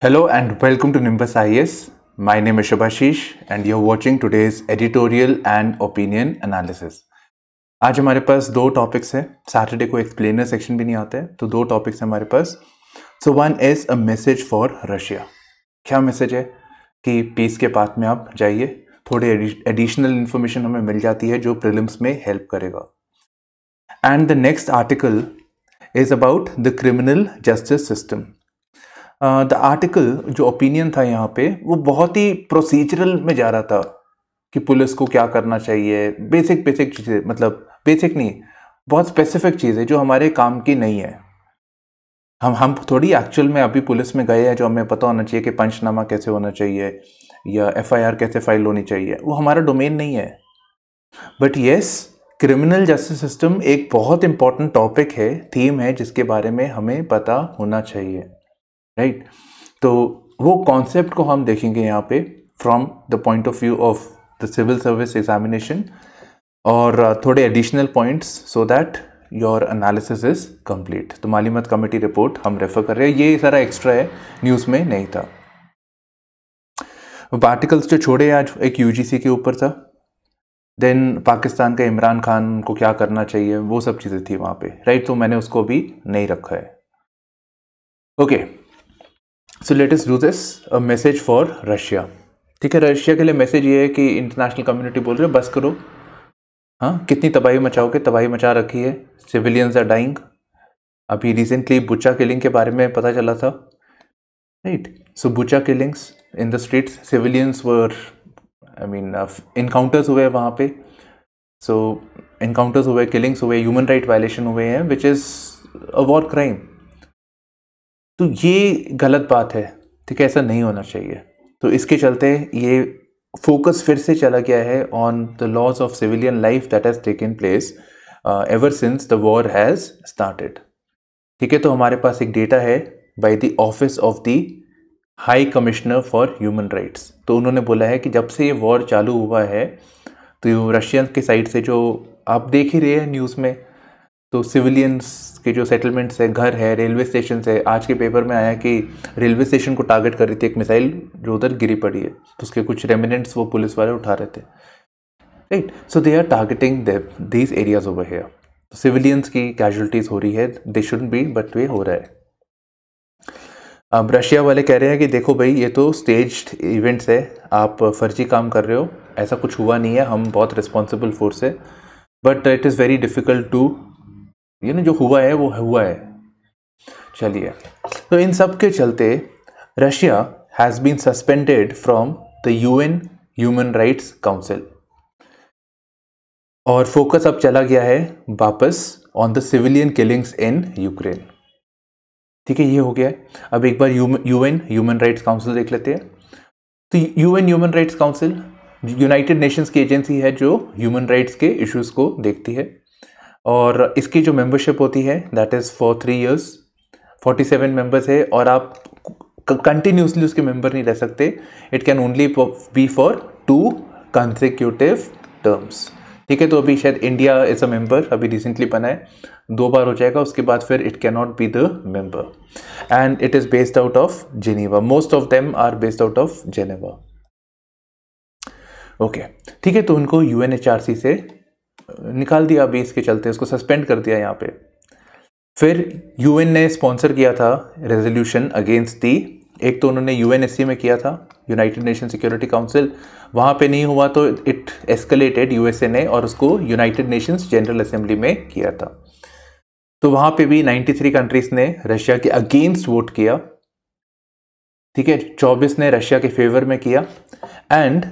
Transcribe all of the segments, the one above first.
Hello and welcome to Nimbus IS. My name is Shubhashish and you're watching today's editorial and opinion analysis. आज हमारे पास दो topics हैं Saturday को explainer section भी नहीं आता है तो दो टॉपिक्स हैं हमारे पास so one is a message for Russia क्या मैसेज है कि पीस के पाथ में आप जाइए थोड़े एडिशनल इन्फॉर्मेशन हमें मिल जाती है जो प्रिलिम्स में हेल्प करेगा and the next article is about the criminal justice system the uh, article जो ओपिनियन था यहाँ पे वो बहुत ही प्रोसीजरल में जा रहा था कि पुलिस को क्या करना चाहिए बेसिक बेसिक चीज़ें मतलब बेसिक नहीं बहुत स्पेसिफिक चीज़ें जो हमारे काम की नहीं है हम हम थोड़ी एक्चुअल में अभी पुलिस में गए हैं जो हमें पता होना चाहिए कि पंचनामा कैसे होना चाहिए या एफआईआर कैसे फाइल होनी चाहिए वो हमारा डोमेन नहीं है but yes criminal justice system एक बहुत इंपॉर्टेंट टॉपिक है थीम है जिसके बारे में हमें पता होना चाहिए राइट तो वो कॉन्सेप्ट को हम देखेंगे यहाँ पे from the point of view of the civil service examination और uh, थोड़े additional points so that your analysis is complete तो मालीमत कमेटी रिपोर्ट हम रेफ़र कर रहे हैं ये सारा एक्स्ट्रा है न्यूज़ में नहीं था आर्टिकल्स जो छोड़े आज एक यूजीसी के ऊपर था देन पाकिस्तान का इमरान खान को क्या करना चाहिए वो सब चीज़ें थी वहाँ पे राइट right? तो मैंने उसको भी नहीं रखा है okay okay. So let's do this message for Russia ठीक है रशिया के लिए मैसेज ये है कि इंटरनेशनल कम्युनिटी बोल रहे बस करो हाँ कितनी तबाही मचाओगे तबाही मचा रखी है सिविलियंस आर डाइंग अभी रिसेंटली बुचा किलिंग के बारे में पता चला था right so Bucha killings in the streets civilians were I mean encounters हुए वहाँ पे सो इनकाउंटर्स हुए किलिंग्स हुए ह्यूमन राइट वायलेशन हुए हैं which is a war crime तो ये गलत बात है ठीक है ऐसा नहीं होना चाहिए तो इसके चलते ये फोकस फिर से चला गया है on the loss of civilian life that has taken place ever since the war has started ठीक है तो हमारे पास एक डेटा है by the office of the high commissioner for human rights तो उन्होंने बोला है कि जब से ये वॉर चालू हुआ है तो रशियन के साइड से जो आप देख ही रहे हैं न्यूज़ में तो सिविलियंस के जो सेटलमेंट्स है घर है रेलवे स्टेशन है आज के पेपर में आया कि रेलवे स्टेशन को टारगेट कर रही थी एक मिसाइल जो उधर गिरी पड़ी है तो उसके कुछ रेमिनेंट्स वो पुलिस वाले उठा रहे थे right so they are targeting these areas over here civilians की कैजुअलिटीज़ हो रही है दे शुड बी बट वे हो रहा है अब रशिया वाले कह रहे हैं कि देखो भाई ये तो स्टेज इवेंट्स है आप फर्जी काम कर रहे हो ऐसा कुछ हुआ नहीं है हम बहुत रिस्पॉन्सिबल फोर्स है but it is very difficult to ये ना जो हुआ है वो हुआ है चलिए तो इन सब के चलते Russia has been suspended from the UN human rights council और फोकस अब चला गया है वापस on the civilian killings in Ukraine ठीक है ये हो गया है अब एक बार यूएन ह्यूमन राइट्स काउंसिल देख लेते हैं तो UN human rights council United Nations की एजेंसी है जो ह्यूमन राइट्स के इश्यूज को देखती है और इसकी जो मेंबरशिप होती है that is for three years forty seven members है और आप कंटिन्यूसली उसके मेंबर नहीं रह सकते it can only be for two consecutive terms ठीक है तो अभी शायद इंडिया इज अ मेंबर अभी रिसेंटली बना है दो बार हो जाएगा उसके बाद फिर it can not be the member and it is based out of Geneva most of them are based out of Geneva okay ठीक है तो उनको यू से निकाल दिया अभी इसके चलते उसको सस्पेंड कर दिया यहाँ पे फिर यूएन ने स्पॉन्सर किया था रेजोल्यूशन अगेंस्ट दी एक तो उन्होंने यूएनएससी में किया था यूनाइटेड नेशन सिक्योरिटी काउंसिल वहाँ पे नहीं हुआ तो इट एस्केलेटेड यूएसए ने और उसको यूनाइटेड नेशंस जनरल असेंबली में किया था तो वहाँ पे भी 93 कंट्रीज ने रशिया के अगेंस्ट वोट किया ठीक है 24 ने रशिया के फेवर में किया and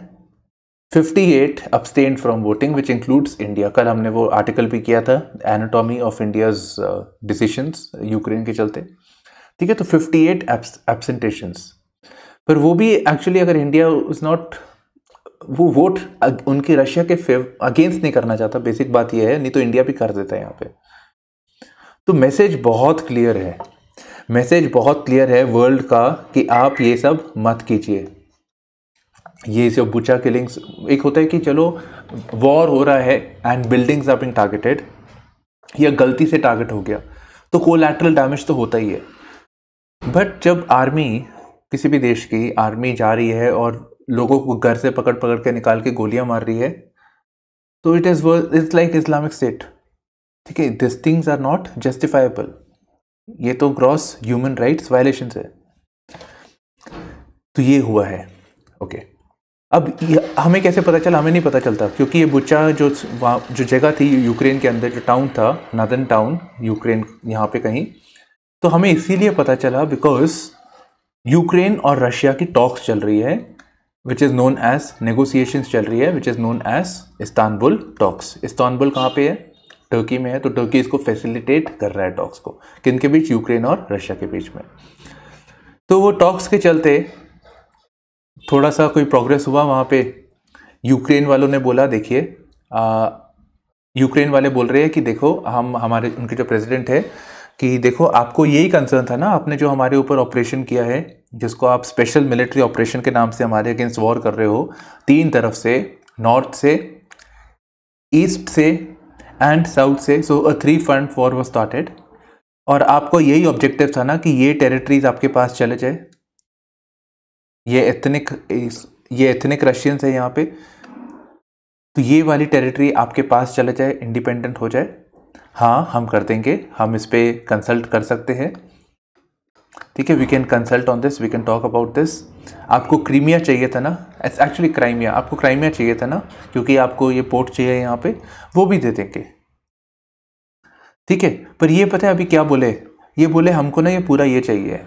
58 abstained from voting which includes India कल हमने वो आर्टिकल भी किया था anatomy of India's decisions Ukraine के चलते ठीक है तो 58 एब्सेंटेशंस पर वो भी एक्चुअली अगर इंडिया इज नॉट वो वोट उनके रशिया के फेव अगेंस्ट नहीं करना चाहता बेसिक बात यह है नहीं तो इंडिया भी कर देता है यहाँ पे तो मैसेज बहुत क्लियर है मैसेज बहुत क्लियर है वर्ल्ड का कि आप ये सब मत कीजिए ये जो बुचा किलिंग्स एक होता है कि चलो वॉर हो रहा है and buildings are being targeted या गलती से टारगेट हो गया तो कोलैटरल डैमेज तो होता ही है बट जब आर्मी किसी भी देश की आर्मी जा रही है और लोगों को घर से पकड़ पकड़ के निकाल के गोलियां मार रही है तो it is it's like Islamic State ठीक है this things are not justifiable ये तो ग्रॉस ह्यूमन राइट्स वायलेशन है तो ये हुआ है ओके okay. अब हमें कैसे पता चला हमें नहीं पता चलता क्योंकि ये बुचा जो जो जगह थी यूक्रेन के अंदर जो टाउन था नदन टाउन यूक्रेन यहाँ पे कहीं तो हमें इसीलिए पता चला बिकॉज यूक्रेन और रशिया की टॉक्स चल रही है which is known as negotiations चल रही है which is known as Istanbul talks Istanbul कहाँ पे है टर्की में है तो टर्की इसको फैसिलिटेट कर रहा है टॉक्स को किन के बीच यूक्रेन और रशिया के बीच में तो वो टॉक्स के चलते थोड़ा सा कोई प्रोग्रेस हुआ वहाँ पे यूक्रेन वालों ने बोला देखिए यूक्रेन वाले बोल रहे हैं कि देखो हम हमारे उनके जो प्रेसिडेंट है कि देखो आपको यही कंसर्न था ना आपने जो हमारे ऊपर ऑपरेशन किया है जिसको आप स्पेशल मिलिट्री ऑपरेशन के नाम से हमारे अगेंस्ट वॉर कर रहे हो तीन तरफ से नॉर्थ से ईस्ट से एंड साउथ से so a three front war was started और आपको यही ऑब्जेक्टिव था ना कि ये टेरिटरीज आपके पास चले जाए ये एथनिक ये एथनिक रशियंस है यहाँ पे तो ये वाली टेरिटरी आपके पास चले जाए इंडिपेंडेंट हो जाए हाँ हम कर देंगे हम इस पर कंसल्ट कर सकते हैं ठीक है we can consult on this we can talk about this आपको क्रीमिया चाहिए था ना एक्चुअली क्राइमिया आपको क्राइमिया चाहिए था ना क्योंकि आपको ये पोर्ट चाहिए यहाँ पे वो भी दे देंगे ठीक है पर ये पता है अभी क्या बोले ये बोले हमको ना ये पूरा ये चाहिए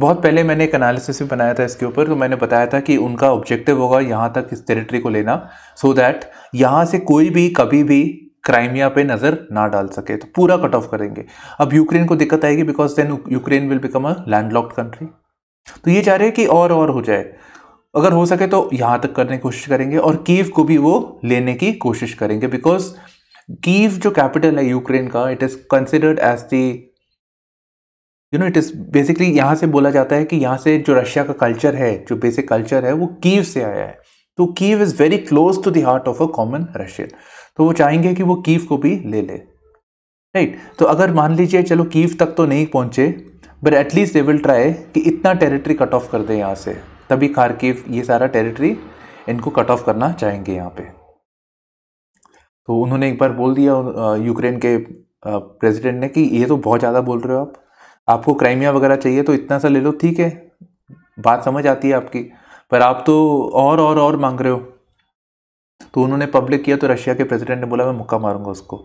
बहुत पहले मैंने एक एनालिसिस भी बनाया था इसके ऊपर तो मैंने बताया था कि उनका ऑब्जेक्टिव होगा यहाँ तक इस टेरिटरी को लेना सो so दैट यहाँ से कोई भी कभी भी क्राइमिया पे नज़र ना डाल सके तो पूरा कट ऑफ करेंगे अब यूक्रेन को दिक्कत आएगी because then Ukraine will become a landlocked country तो ये चाह रहे हैं कि और और हो जाए अगर हो सके तो यहाँ तक करने की कोशिश करेंगे और कीव को भी वो लेने की कोशिश करेंगे बिकॉज कीव जो कैपिटल है यूक्रेन का it is considered as the you know it is basically यहाँ से बोला जाता है कि यहाँ से जो रशिया का कल्चर है जो बेसिक कल्चर है वो कीव से आया है तो Kyiv is very close to the heart of a common Russian तो वो चाहेंगे कि वो कीव को भी ले ले राइट तो अगर मान लीजिए चलो कीव तक तो नहीं पहुँचे but at least they will try कि इतना टेरिटरी कट ऑफ कर दें यहाँ से तभी खारकीव ये सारा टेरिटरी इनको कट ऑफ करना चाहेंगे यहाँ पे तो उन्होंने एक बार बोल दिया यूक्रेन के प्रेसिडेंट ने कि ये तो बहुत ज़्यादा बोल रहे हो आप आपको क्राइमिया वगैरह चाहिए तो इतना सा ले लो ठीक है बात समझ आती है आपकी पर आप तो और और और मांग रहे हो तो उन्होंने पब्लिक किया तो रशिया के प्रेसिडेंट ने बोला मैं मुक्का मारूंगा उसको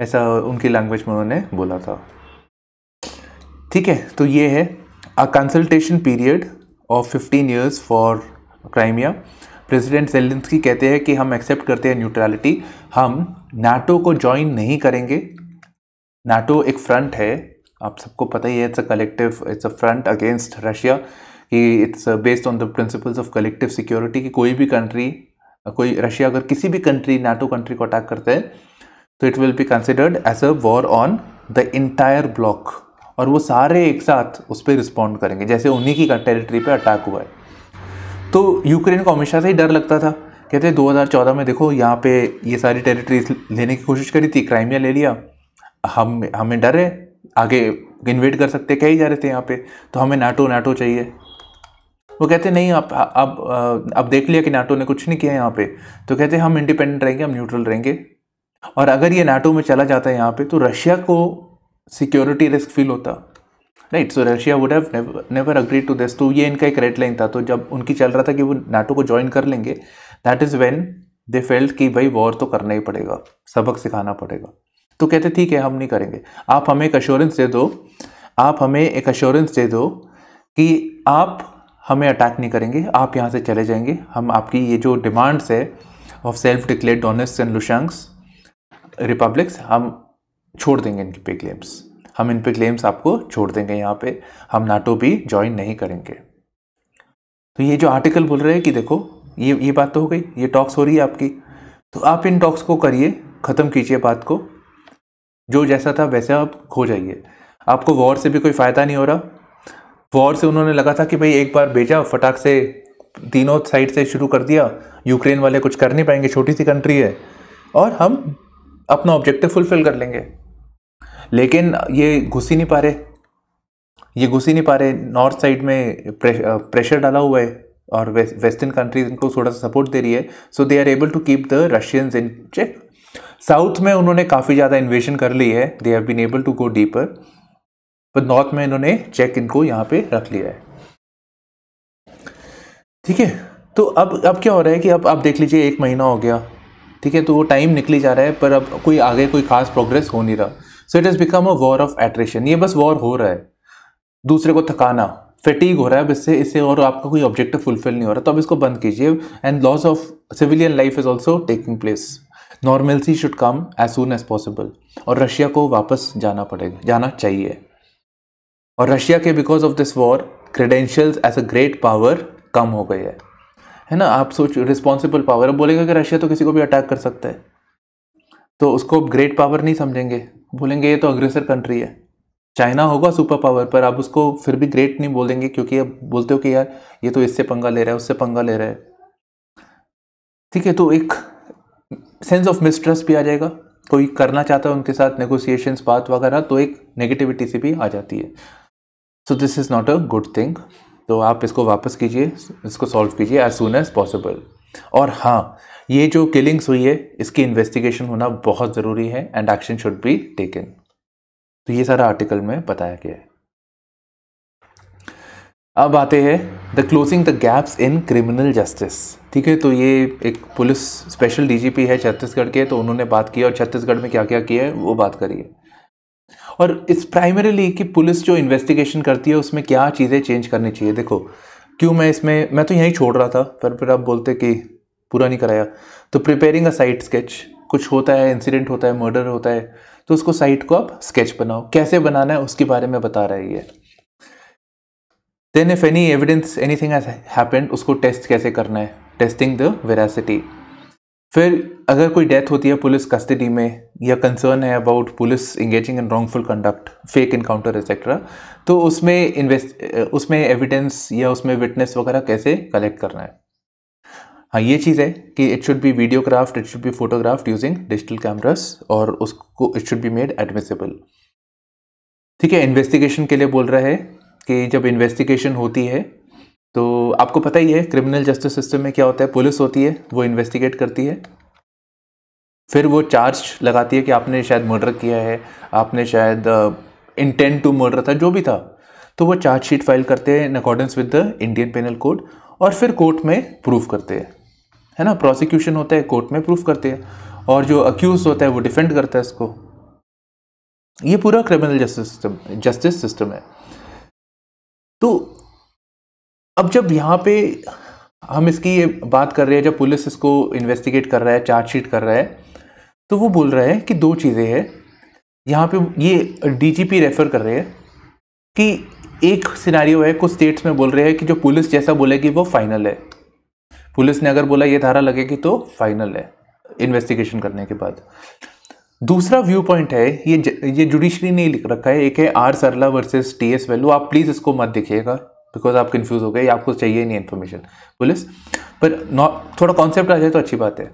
ऐसा उनकी लैंग्वेज में उन्होंने बोला था ठीक है तो ये है a consultation period of fifteen years for Crimea President Zelensky कहते हैं कि हम एक्सेप्ट करते हैं न्यूट्रलिटी हम नाटो को ज्वाइन नहीं करेंगे नाटो एक फ्रंट है आप सबको पता ही है it's a collective it's a front against Russia कि it's based on the principles of collective security कि कोई भी कंट्री कोई रशिया अगर किसी भी कंट्री नाटो कंट्री को अटैक करता है तो it will be considered as a war on the entire bloc और वो सारे एक साथ उस पर रिस्पॉन्ड करेंगे जैसे उन्हीं की टेरिटरी पर अटैक हुआ है तो यूक्रेन को हमेशा से ही डर लगता था कहते हैं 2014 में देखो यहाँ पे ये सारी टेरिटरीज लेने की कोशिश करी थी क्राइमिया ले लिया हम हमें डर है आगे इन्वेट कर सकते ही जा रहे थे यहाँ पे तो हमें नाटो नाटो चाहिए वो कहते नहीं आप अब अब देख लिया कि नाटो ने कुछ नहीं किया यहाँ पे तो कहते हम इंडिपेंडेंट रहेंगे हम न्यूट्रल रहेंगे और अगर ये नाटो में चला जाता है यहाँ पे तो रशिया को सिक्योरिटी रिस्क फील होता right so Russia would have never agreed to this तो ये इनका एक रेड लाइन था तो जब उनकी चल रहा था कि वो नाटो को ज्वाइन कर लेंगे that is when they felt कि भाई वॉर तो करना ही पड़ेगा सबक सिखाना पड़ेगा तो कहते ठीक है हम नहीं करेंगे आप हमें एक अश्योरेंस दे दो आप हमें एक अश्योरेंस दे दो कि आप हमें अटैक नहीं करेंगे आप यहाँ से चले जाएंगे हम आपकी ये जो डिमांड्स है of self declare Donetsk and लुशंक्स रिपब्लिक्स हम छोड़ देंगे इनके पे क्लेम्स हम इन पे क्लेम्स आपको छोड़ देंगे यहाँ पे हम नाटो भी ज्वाइन नहीं करेंगे तो ये जो आर्टिकल बोल रहे हैं कि देखो ये ये बात तो हो गई ये टॉक्स हो रही है आपकी तो आप इन टॉक्स को करिए ख़त्म कीजिए बात को जो जैसा था वैसा आप खो जाइए आपको वॉर से भी कोई फ़ायदा नहीं हो रहा वॉर से उन्होंने लगा था कि भाई एक बार भेजा फटाक से तीनों साइड से शुरू कर दिया यूक्रेन वाले कुछ कर नहीं पाएंगे छोटी सी कंट्री है और हम अपना ऑब्जेक्टिव फुलफिल कर लेंगे लेकिन ये घुस ही नहीं पा रहे ये घुस ही नहीं पा रहे नॉर्थ साइड में प्रेश, प्रेशर डाला हुआ है और वेस्टर्न कंट्रीज इनको थोड़ा सा सपोर्ट दे रही है so they are able to keep the Russians in check south में उन्होंने काफ़ी ज़्यादा इन्वेशन कर ली है they have been able to go deeper पर नॉर्थ में इन्होंने चेक इनको यहाँ पे रख लिया है ठीक है तो अब अब क्या हो रहा है कि अब आप देख लीजिए एक महीना हो गया ठीक है तो वो टाइम निकली जा रहा है पर अब कोई आगे कोई खास प्रोग्रेस हो नहीं रहा so it is become a war of attrition ये बस वॉर हो रहा है दूसरे को थकाना फटीक हो रहा है अब इससे इससे और आपका कोई ऑब्जेक्टिव फुलफिल नहीं हो रहा तो अब इसको बंद कीजिए and loss of civilian life is also taking place normalcy should come as soon as possible और रशिया को वापस जाना पड़ेगा जाना चाहिए और रशिया के because of this war credentials as a great power कम हो गई है है ना आप सोच रिस्पॉन्सिबल पावर अब बोलेगा कि रशिया तो किसी को भी अटैक कर सकता है तो उसको ग्रेट पावर नहीं समझेंगे बोलेंगे ये तो अग्रेसर कंट्री है चाइना होगा सुपर पावर पर आप उसको फिर भी ग्रेट नहीं बोलेंगे क्योंकि आप बोलते हो कि यार ये तो इससे पंगा ले रहा है उससे पंगा ले रहा है ठीक है तो एक सेंस ऑफ मिसट्रस्ट भी आ जाएगा कोई करना चाहता है उनके साथ नेगोशिएशंस बात वगैरह तो एक नेगेटिविटी से भी आ जाती है so this is not a good thing तो आप इसको वापस कीजिए इसको सॉल्व कीजिए एज सुन एज पॉसिबल और हाँ ये जो किलिंग्स हुई है इसकी इन्वेस्टिगेशन होना बहुत ज़रूरी है and action should be taken तो ये सारा आर्टिकल में बताया गया है अब आते हैं the closing the gaps in criminal justice ठीक है तो ये एक पुलिस स्पेशल डीजीपी है छत्तीसगढ़ के तो उन्होंने बात की और छत्तीसगढ़ में क्या क्या किया है वो बात करिए और इस प्राइमरीली कि पुलिस जो इन्वेस्टिगेशन करती है उसमें क्या चीज़ें चेंज करनी चाहिए देखो क्यों मैं इसमें मैं तो यहीं छोड़ रहा था पर फिर आप बोलते कि पूरा नहीं कराया तो प्रिपेयरिंग अ साइट स्केच कुछ होता है इंसिडेंट होता है मर्डर होता है तो उसको साइट को आप स्केच बनाओ कैसे बनाना है उसके बारे में बता रहा है ये then if any evidence anything happened उसको टेस्ट कैसे करना है टेस्टिंग द वेरासिटी फिर अगर कोई डेथ होती है पुलिस कस्टडी में या कंसर्न है about police engaging in wrongful conduct fake encounter et cetera तो उसमें इन्वेस्ट उसमें एविडेंस या उसमें विटनेस वगैरह कैसे कलेक्ट करना है हाँ ये चीज़ है कि it should be videographed it should be photographed using digital cameras और उसको it should be made admissible ठीक है इन्वेस्टिगेशन के लिए बोल रहा है कि जब इन्वेस्टिगेशन होती है तो आपको पता ही है क्रिमिनल जस्टिस सिस्टम में क्या होता है पुलिस होती है वो इन्वेस्टिगेट करती है फिर वो चार्ज लगाती है कि आपने शायद मर्डर किया है आपने शायद इंटेंट टू मर्डर था जो भी था तो वो चार्जशीट फाइल करते हैं in accordance with the Indian penal code और फिर कोर्ट में प्रूफ करते हैं है ना प्रोसिक्यूशन होता है कोर्ट में प्रूफ करते हैं और जो अक्यूज होता है वो डिफेंड करता है इसको ये पूरा criminal justice system justice system है तो अब जब यहाँ पे हम इसकी ये बात कर रहे हैं जब पुलिस इसको इन्वेस्टिगेट कर रहा है चार्जशीट कर रहा है तो वो बोल रहे है कि दो चीज़ें हैं यहाँ पे ये डीजीपी रेफर कर रहे हैं कि एक सिनारियो है कुछ स्टेट्स में बोल रहे हैं कि जो पुलिस जैसा बोलेगी वो फाइनल है पुलिस ने अगर बोला ये धारा लगेगी तो फाइनल है इन्वेस्टिगेशन करने के बाद दूसरा व्यू पॉइंट है ये ज, ये जुडिशरी ने लिख रखा है एक है R Sarla versus T S Velu आप प्लीज़ इसको मत देखिएगा बिकॉज आप कंफ्यूज हो गए आपको चाहिए नहीं इन्फॉर्मेशन पुलिस पर थोड़ा कॉन्सेप्ट आ जाए तो अच्छी बात है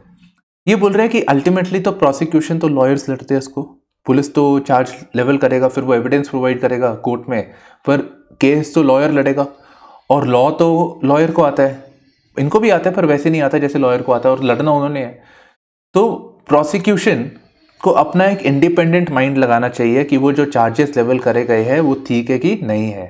ये बोल रहे हैं कि अल्टीमेटली तो प्रोसिक्यूशन तो लॉयर्स लड़ते हैं इसको पुलिस तो चार्ज लेवल करेगा फिर वो एविडेंस प्रोवाइड करेगा कोर्ट में पर केस तो लॉयर लड़ेगा और लॉ तो लॉयर को आता है इनको भी आता है पर वैसे नहीं आता जैसे लॉयर को आता है और लड़ना उन्होंने है तो प्रोसिक्यूशन को अपना एक इंडिपेंडेंट माइंड लगाना चाहिए कि वो जो चार्जेस लेवल करे गए हैं वो ठीक है कि नहीं है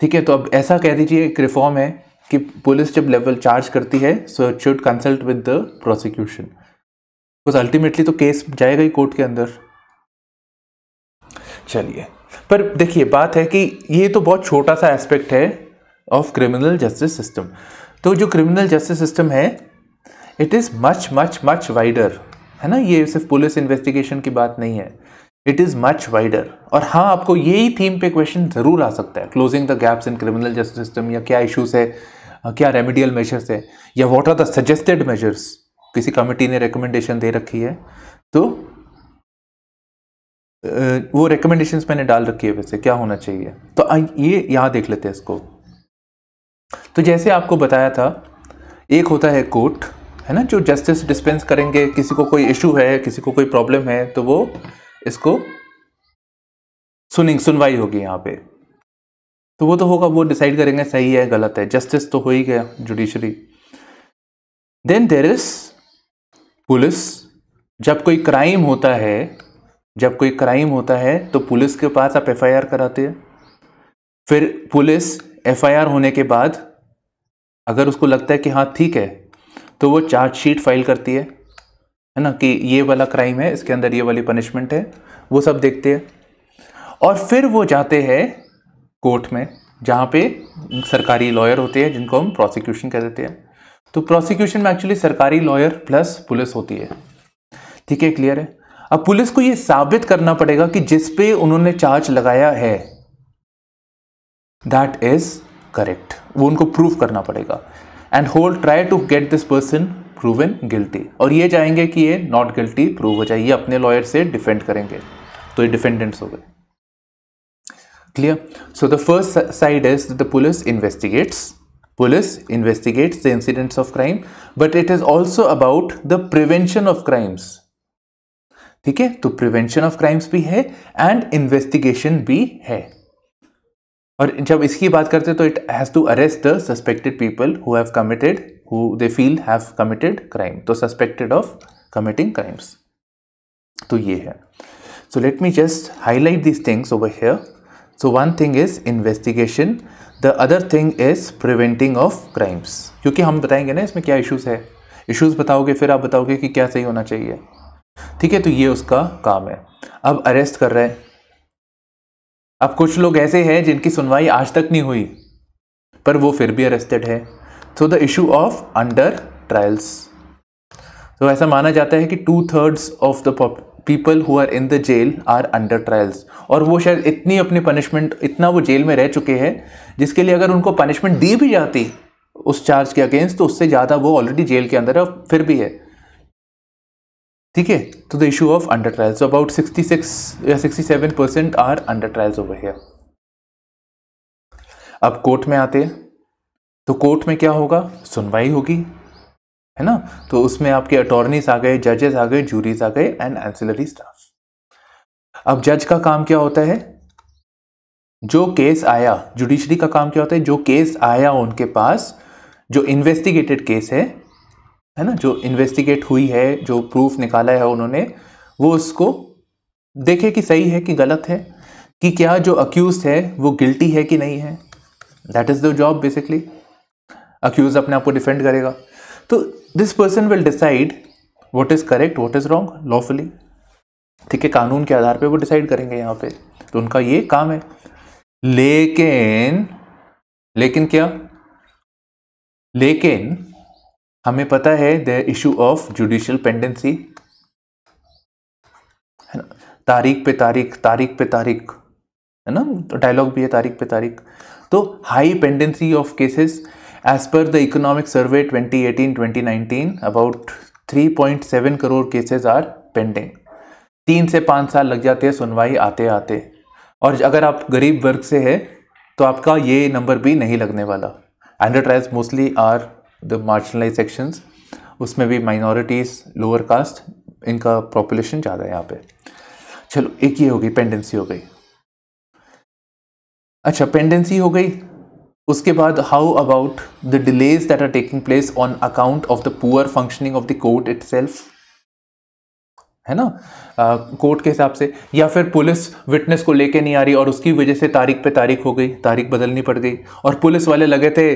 ठीक है तो अब ऐसा कह दीजिए एक रिफॉर्म है कि पुलिस जब लेवल चार्ज करती है so it should consult with the prosecution because ultimately तो केस जाएगा ही कोर्ट के अंदर चलिए पर देखिए बात है कि ये तो बहुत छोटा सा एस्पेक्ट है ऑफ क्रिमिनल जस्टिस सिस्टम तो जो क्रिमिनल जस्टिस सिस्टम है it is much much much wider है ना ये सिर्फ पुलिस इन्वेस्टिगेशन की बात नहीं है इट इज़ मच वाइडर और हाँ आपको यही थीम पे क्वेश्चन ज़रूर आ सकता है closing the gaps in criminal justice system या क्या इशूज़ है क्या रेमिडियल मेजर्स है या what are the suggested measures किसी कमेटी ने रिकमेंडेशन दे रखी है तो वो रिकमेंडेशंस मैंने डाल रखी है वैसे क्या होना चाहिए तो ये यहाँ देख लेते हैं इसको तो जैसे आपको बताया था एक होता है कोर्ट है ना जो जस्टिस डिस्पेंस करेंगे किसी को कोई इशू है किसी को कोई प्रॉब्लम है तो वो इसको सुनिंग सुनवाई होगी यहाँ पे तो वो तो होगा वो डिसाइड करेंगे सही है गलत है जस्टिस तो हो ही गया judiciary then there is police जब कोई क्राइम होता है जब कोई क्राइम होता है तो पुलिस के पास आप एफ कराते हैं फिर पुलिस एफ होने के बाद अगर उसको लगता है कि हाँ ठीक है तो वो चार्जशीट फाइल करती है है ना कि ये वाला क्राइम है इसके अंदर ये वाली पनिशमेंट है वो सब देखते हैं और फिर वो जाते हैं कोर्ट में जहाँ पे सरकारी लॉयर होते हैं जिनको हम प्रोसिक्यूशन कह देते हैं तो प्रोसिक्यूशन में एक्चुअली सरकारी लॉयर प्लस पुलिस होती है ठीक है क्लियर है अब पुलिस को ये साबित करना पड़ेगा कि जिस पे उन्होंने चार्ज लगाया है दैट इज करेक्ट वो उनको प्रूफ करना पड़ेगा and whole try to get this person proven guilty और ये चाहेंगे कि ये नॉट गिल्टी प्रूव हो जाए ये अपने लॉयर से डिफेंड करेंगे तो ये डिफेंडेंट्स हो गए clear so the first side is the police investigates police investigates the incidents of crime but it is also about the prevention of crimes ठीक है तो प्रिवेंशन ऑफ क्राइम्स भी है एंड इन्वेस्टिगेशन भी है और जब इसकी बात करते हैं तो it has to arrest the suspected people who have committed who they feel have committed crime तो सस्पेक्टेड ऑफ कमिटिंग क्राइम्स तो ये है so let me just highlight this things over here so one thing is investigation the other thing is preventing of crimes क्योंकि हम बताएंगे ना इसमें क्या इश्यूज़ है इश्यूज़ बताओगे फिर आप बताओगे कि क्या सही होना चाहिए ठीक है तो ये उसका काम है अब अरेस्ट कर रहे हैं अब कुछ लोग ऐसे हैं जिनकी सुनवाई आज तक नहीं हुई पर वो फिर भी अरेस्टेड है so the issue of under trials तो ऐसा माना जाता है कि two thirds of the people who are in the jail are under trials और वो शायद इतनी अपनी पनिशमेंट इतना वो जेल में रह चुके हैं जिसके लिए अगर उनको पनिशमेंट दी भी जाती उस चार्ज के अगेंस्ट तो उससे ज़्यादा वो ऑलरेडी जेल के अंदर है फिर भी है ठीक है तो the issue of under trial so about 66 या 67 percent are under trials over here अब कोर्ट में आते हैं तो कोर्ट में क्या होगा सुनवाई होगी है ना तो उसमें आपके अटॉर्नीस आ गए जजेस आ गए जूरीज आ गए एंड एंसिलरी स्टाफ अब जज का काम क्या होता है जो केस आया जुडिशरी का काम क्या होता है जो केस आया उनके पास जो इन्वेस्टिगेटेड केस है है ना जो इन्वेस्टिगेट हुई है जो प्रूफ निकाला है उन्होंने वो उसको देखे कि सही है कि गलत है कि क्या जो अक्यूज है वो गिल्टी है कि नहीं है that is the job basically accused अपने आप को डिफेंड करेगा तो this person will decide what is correct what is wrong lawfully ठीक है कानून के आधार पे वो डिसाइड करेंगे यहाँ पे तो उनका ये काम है लेकिन लेकिन क्या लेकिन हमें पता है the issue of judicial pendency है ना तारीख पे तारीख तारीख पे तारीख है ना तो डायलॉग भी है तारीख पे तारीख तो high pendency of cases as per the economic survey 2018-2019 about 3.7 crore cases are pending तीन से पाँच साल लग जाते हैं सुनवाई आते आते और अगर आप गरीब वर्ग से है तो आपका ये नंबर भी नहीं लगने वाला under trials mostly are the marginalised sections उसमें भी माइनॉरिटीज़ लोअर कास्ट इनका पॉपुलेशन ज़्यादा है यहाँ पे चलो एक ये हो गई पेंडेंसी हो गई अच्छा पेंडेंसी हो गई उसके बाद how about the delays that are taking place on account of the poor functioning of the court it है ना कोर्ट uh, के हिसाब से या फिर पुलिस विटनेस को लेके नहीं आ रही और उसकी वजह से तारीख पे तारीख हो गई तारीख बदलनी पड़ गई और पुलिस वाले लगे थे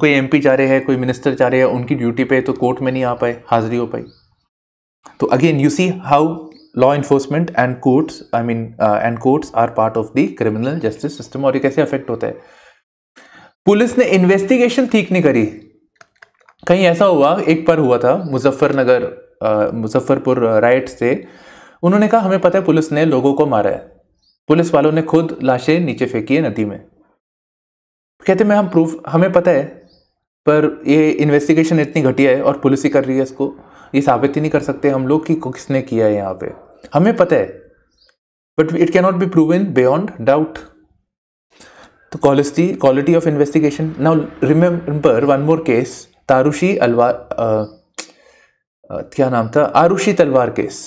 कोई एम जा रहे हैं कोई मिनिस्टर जा रहे हैं उनकी ड्यूटी पे तो कोर्ट में नहीं आ पाए हाजिरी हो पाई तो again you see how law enforcement and courts I mean and courts are part of the criminal justice system और ये कैसे अफेक्ट होता है पुलिस ने इन्वेस्टिगेशन ठीक नहीं करी कहीं ऐसा हुआ एक पर हुआ था मुजफ्फरनगर मुजफ्फरपुर राइट से उन्होंने कहा हमें पता है पुलिस ने लोगों को मारा है पुलिस वालों ने खुद लाशें नीचे फेंकी है नदी में कहते मैं हम प्रूफ हमें पता है पर ये इन्वेस्टिगेशन इतनी घटिया है और पुलिस ही कर रही है इसको ये साबित ही नहीं कर सकते हम लोग कि किसने किया है यहाँ पे हमें पता है but it cannot be prove in beyond doubt तो quality quality of investigation now remember one more case Aarushi Talwar क्या नाम था आरुषि तलवार केस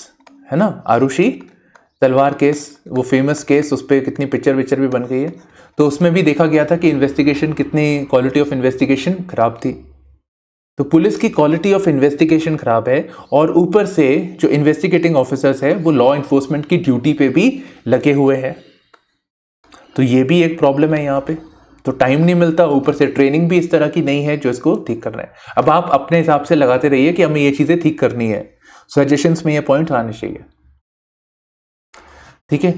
है ना आरुषि तलवार केस वो फेमस केस उस पर कितनी पिक्चर विक्चर भी बन गई है तो उसमें भी देखा गया था कि इन्वेस्टिगेशन कितनी क्वालिटी ऑफ इन्वेस्टिगेशन खराब थी तो पुलिस की क्वालिटी ऑफ इन्वेस्टिगेशन खराब है और ऊपर से जो इन्वेस्टिगेटिंग ऑफिसर्स है वो लॉ इन्फोर्समेंट की ड्यूटी पे भी लगे हुए हैं तो ये भी एक प्रॉब्लम है यहाँ पे तो टाइम नहीं मिलता ऊपर से ट्रेनिंग भी इस तरह की नहीं है जो इसको ठीक करना है अब आप अपने हिसाब से लगाते रहिए कि हमें ये चीज़ें ठीक करनी है सजेशंस में ये पॉइंट आने चाहिए ठीक है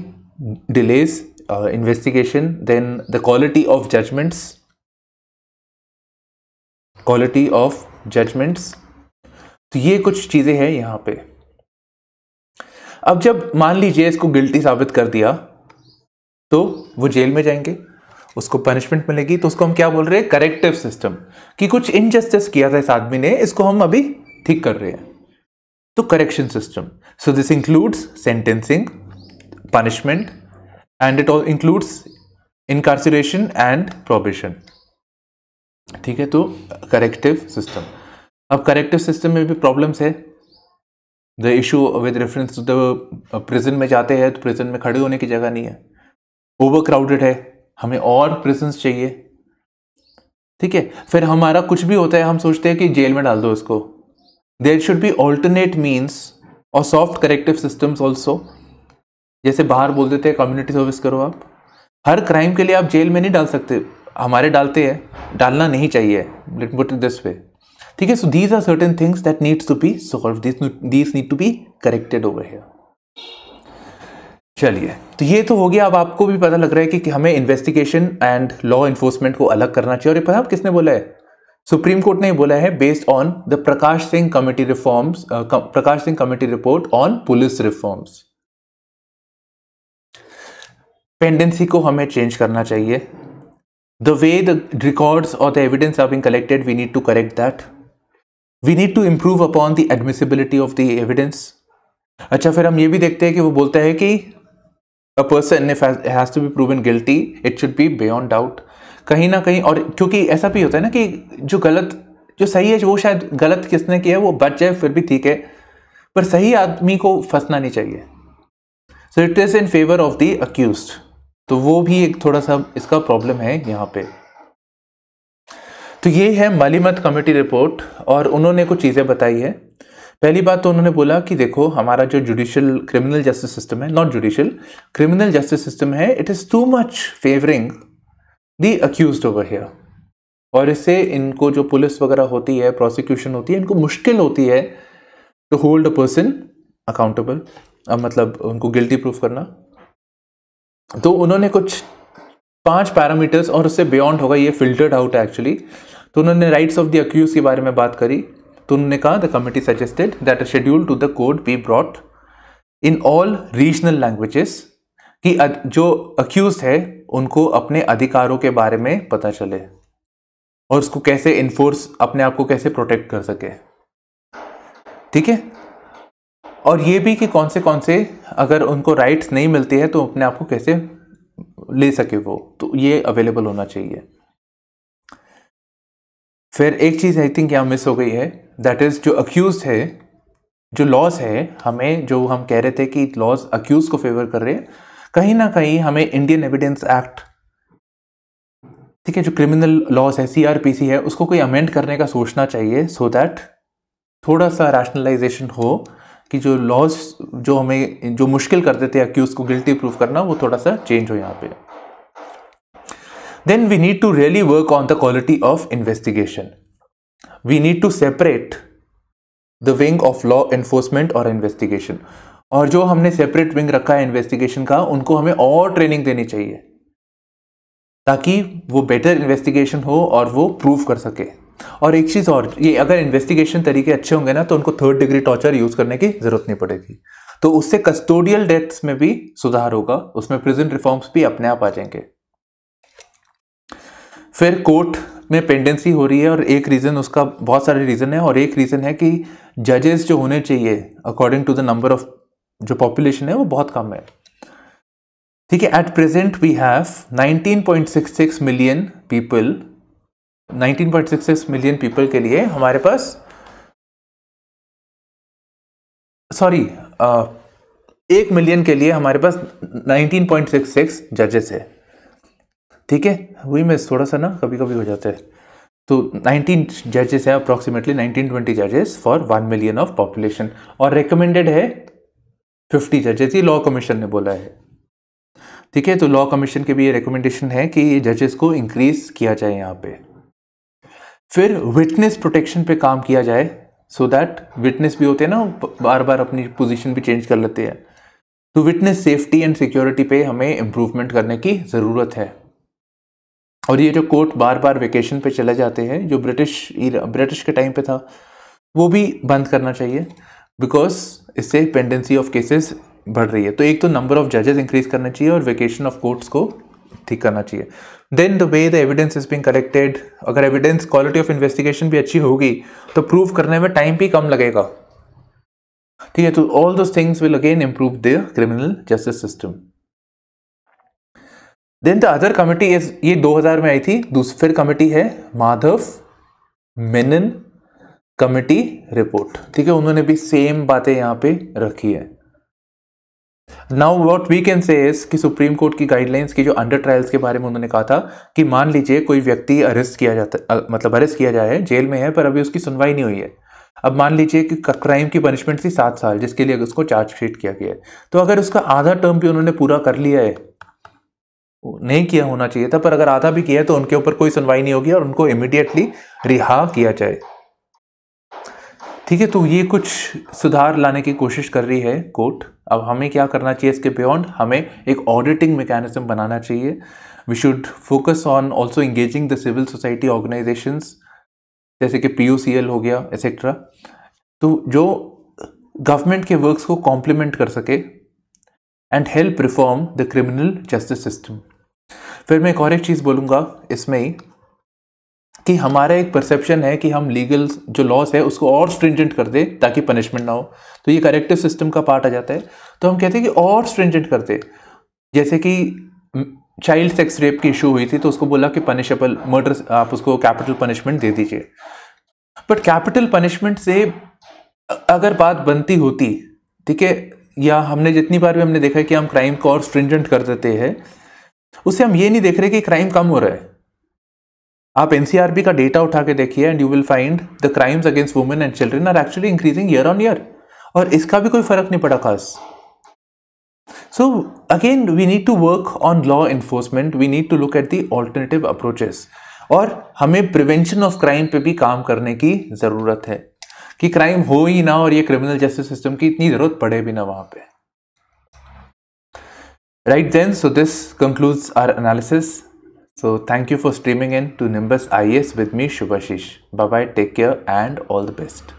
delays uh, investigation then the quality of judgments quality of judgments तो ये कुछ चीज़ें हैं यहां पे अब जब मान लीजिए इसको गिल्टी साबित कर दिया तो वो जेल में जाएंगे उसको पनिशमेंट मिलेगी तो उसको हम क्या बोल रहे हैं करेक्टिव सिस्टम कि कुछ इनजस्टिस किया था इस आदमी ने इसको हम अभी ठीक कर रहे हैं तो correction system so this includes sentencing punishment and it includes incarceration and probation ठीक है तो करेक्टिव सिस्टम अब करेक्टिव सिस्टम में भी प्रॉब्लम्स है the issue with reference to the prison में जाते हैं तो प्रिजन में खड़े होने की जगह नहीं है ओवर क्राउडेड है हमें और प्रिजन्स चाहिए ठीक है फिर हमारा कुछ भी होता है हम सोचते हैं कि जेल में डाल दो उसको there should be alternate means और सॉफ्ट करेक्टिव सिस्टम्स ऑल्सो जैसे बाहर बोल देते हैं कम्युनिटी सर्विस करो आप हर क्राइम के लिए आप जेल में नहीं डाल सकते हमारे डालते हैं डालना नहीं चाहिए लेट बुट दिस वे ठीक है so these are certain things that needs to be solve these need to be corrected over here चलिए तो ये तो हो गया अब आपको भी पता लग रहा है कि, कि हमें इन्वेस्टिगेशन एंड लॉ इन्फोर्समेंट को अलग करना चाहिए और ये पता किसने बोला है सुप्रीम कोर्ट ने बोला है based on the Prakash Singh committee reforms Prakash Singh committee report on police reforms pendency को हमें चेंज करना चाहिए द वे द रिकॉर्ड्स और the evidence are being collected we need to correct that we need to improve upon the admissibility of the evidence अच्छा फिर हम ये भी देखते हैं कि वो बोलता है कि a person if has to be in guilty it should be beyond doubt कहीं ना कहीं और क्योंकि ऐसा भी होता है ना कि जो गलत जो सही है वो शायद गलत किसने किया है वो बच जाए फिर भी ठीक है पर सही आदमी को फंसना नहीं चाहिए so it is in favour of the accused तो वो भी एक थोड़ा सा इसका प्रॉब्लम है यहाँ पे तो ये है मालीमत कमेटी रिपोर्ट और उन्होंने कुछ चीज़ें बताई है पहली बात तो उन्होंने बोला कि देखो हमारा जो जुडिशल क्रिमिनल जस्टिस सिस्टम है not judicial criminal justice system है it is too much favouring the accused over here और इससे इनको जो पुलिस वगैरह होती है प्रोसिक्यूशन होती है इनको मुश्किल होती है to hold a person accountable मतलब उनको गिल्टी प्रूफ करना तो उन्होंने कुछ पांच पैरामीटर्स और उससे बियॉन्ड होगा ये फिल्टर्ड आउट है एक्चुअली तो उन्होंने राइट्स ऑफ द अक्यूज के बारे में बात करी तो उन्होंने कहा the committee suggested that schedule to the code be brought in all regional languages कि जो अक्यूज है उनको अपने अधिकारों के बारे में पता चले और उसको कैसे इन्फोर्स अपने आप को कैसे प्रोटेक्ट कर सके ठीक है और ये भी कि कौन से कौन से अगर उनको राइट्स नहीं मिलती है तो अपने आप को कैसे ले सके वो तो ये अवेलेबल होना चाहिए फिर एक चीज़ आई थिंक यहाँ मिस हो गई है दैट इज़ जो अक्यूज है जो लॉज है हमें जो हम कह रहे थे कि लॉज अक्यूज को फेवर कर रहे हैं कहीं ना कहीं हमें इंडियन एविडेंस एक्ट ठीक है जो क्रिमिनल लॉज है सीआरपीसी है उसको कोई अमेंड करने का सोचना चाहिए सो so दैट थोड़ा सा रैशनलाइजेशन हो कि जो लॉज जो हमें जो मुश्किल करते थे अक्यूज़ को गिल्टी प्रूफ करना वो थोड़ा सा चेंज हो यहाँ पे then we need to really work on the quality of investigation we need to separate the wing of law enforcement और इन्वेस्टिगेशन और जो हमने सेपरेट विंग रखा है इन्वेस्टिगेशन का उनको हमें और ट्रेनिंग देनी चाहिए ताकि वो बेटर इन्वेस्टिगेशन हो और वो प्रूव कर सके और एक चीज़ और ये अगर इन्वेस्टिगेशन तरीके अच्छे होंगे ना तो उनको थर्ड डिग्री टॉर्चर यूज़ करने की ज़रूरत नहीं पड़ेगी तो उससे कस्टोडियल डेथ्स में भी सुधार होगा उसमें प्रिजन रिफॉर्म्स भी अपने आप आ जाएंगे फिर कोर्ट में पेंडेंसी हो रही है और एक रीज़न उसका बहुत सारे रीज़न है और एक रीज़न है कि जजेस जो होने चाहिए according to the number of जो पॉपुलेशन है वो बहुत कम है ठीक है at present we have 19.66 million people 19.66 million people के लिए हमारे पास सॉरी एक मिलियन के लिए हमारे पास 19.66 जजेस है ठीक है वही मैं थोड़ा सा ना कभी कभी हो जाता है तो 19 जजेस है अप्रॉक्सीमेटली 1920 जजेस for one million of population और रिकमेंडेड है 50 जजेस ये लॉ कमीशन ने बोला है ठीक है तो लॉ कमीशन के भी ये रिकमेंडेशन है कि ये जजेस को इंक्रीज किया जाए यहाँ पे फिर विटनेस प्रोटेक्शन पे काम किया जाए सो दैट विटनेस भी होते हैं ना बार बार अपनी पोजीशन भी चेंज कर लेते हैं तो विटनेस सेफ्टी एंड सिक्योरिटी पे हमें इम्प्रूवमेंट करने की ज़रूरत है और ये जो कोर्ट बार बार वेकेशन पे चले जाते हैं जो ब्रिटिश ब्रिटिश के टाइम पे था वो भी बंद करना चाहिए बिकॉज इससे पेंडेंसी ऑफ केसेस बढ़ रही है तो एक तो नंबर ऑफ जजेस इंक्रीज करना चाहिए और वेकेशन ऑफ कोर्ट्स को ठीक करना चाहिए then the way the evidence is being collected अगर एविडेंस क्वालिटी ऑफ इन्वेस्टिगेशन भी अच्छी होगी तो प्रूव करने में टाइम भी कम लगेगा ठीक है तो all those things will again improve the criminal justice system then the other committee ये 2000 में आई थी फिर कमिटी है माधव मेनन कमिटी रिपोर्ट ठीक है उन्होंने भी सेम बातें यहां पे रखी है now what we can say कि सुप्रीम कोर्ट की गाइडलाइंस की जो अंडर ट्रायल्स के बारे में उन्होंने कहा था कि मान लीजिए कोई व्यक्ति अरेस्ट किया जाता मतलब अरेस्ट किया जाए जेल में है पर अभी उसकी सुनवाई नहीं हुई है अब मान लीजिए कि क्राइम की पनिशमेंट थी सात साल जिसके लिए उसको चार्जशीट किया गया है तो अगर उसका आधा टर्म भी उन्होंने पूरा कर लिया है नहीं किया होना चाहिए था पर अगर आधा भी किया है तो उनके ऊपर कोई सुनवाई नहीं होगी और उनको इमिडिएटली रिहा किया जाए ठीक है तो ये कुछ सुधार लाने की कोशिश कर रही है कोर्ट अब हमें क्या करना चाहिए इसके बियॉन्ड हमें एक ऑडिटिंग मैकेनिज्म बनाना चाहिए we should focus on also engaging the civil society organisations जैसे कि पी हो गया एक्सेट्रा तो जो गवर्नमेंट के वर्क्स को कॉम्प्लीमेंट कर सके and help reform the criminal justice system फिर मैं एक और एक चीज़ बोलूँगा इसमें कि हमारा एक परसेप्शन है कि हम लीगल जो लॉस है उसको और स्ट्रिंजेंट कर दे ताकि पनिशमेंट ना हो तो ये करेक्टिव सिस्टम का पार्ट आ जाता है तो हम कहते हैं कि और स्ट्रिंजेंट कर दे जैसे कि चाइल्ड सेक्स रेप की इशू हुई थी तो उसको बोला कि पनिशेबल मर्डर आप उसको कैपिटल पनिशमेंट दे दीजिए बट कैपिटल पनिशमेंट से अगर बात बनती होती ठीक है या हमने जितनी बार भी हमने देखा है कि हम क्राइम को और स्ट्रिंजेंट कर देते हैं उससे हम ये नहीं देख रहे कि क्राइम कम हो रहा है आप एनसीआरबी का डेटा उठा के देखिए and you will find the crimes against women and children are actually increasing year on year और इसका भी कोई फर्क नहीं पड़ा खास so again we need to work on law enforcement. We need to look at the alternative approaches और हमें प्रिवेंशन ऑफ क्राइम पे भी काम करने की ज़रूरत है कि क्राइम हो ही ना और ये क्रिमिनल जस्टिस सिस्टम की इतनी ज़रूरत पड़े भी ना वहाँ पे right then so this concludes our analysis So thank you for streaming in to Nimbus IS with me Shubhashish. Bye bye, take care and all the best.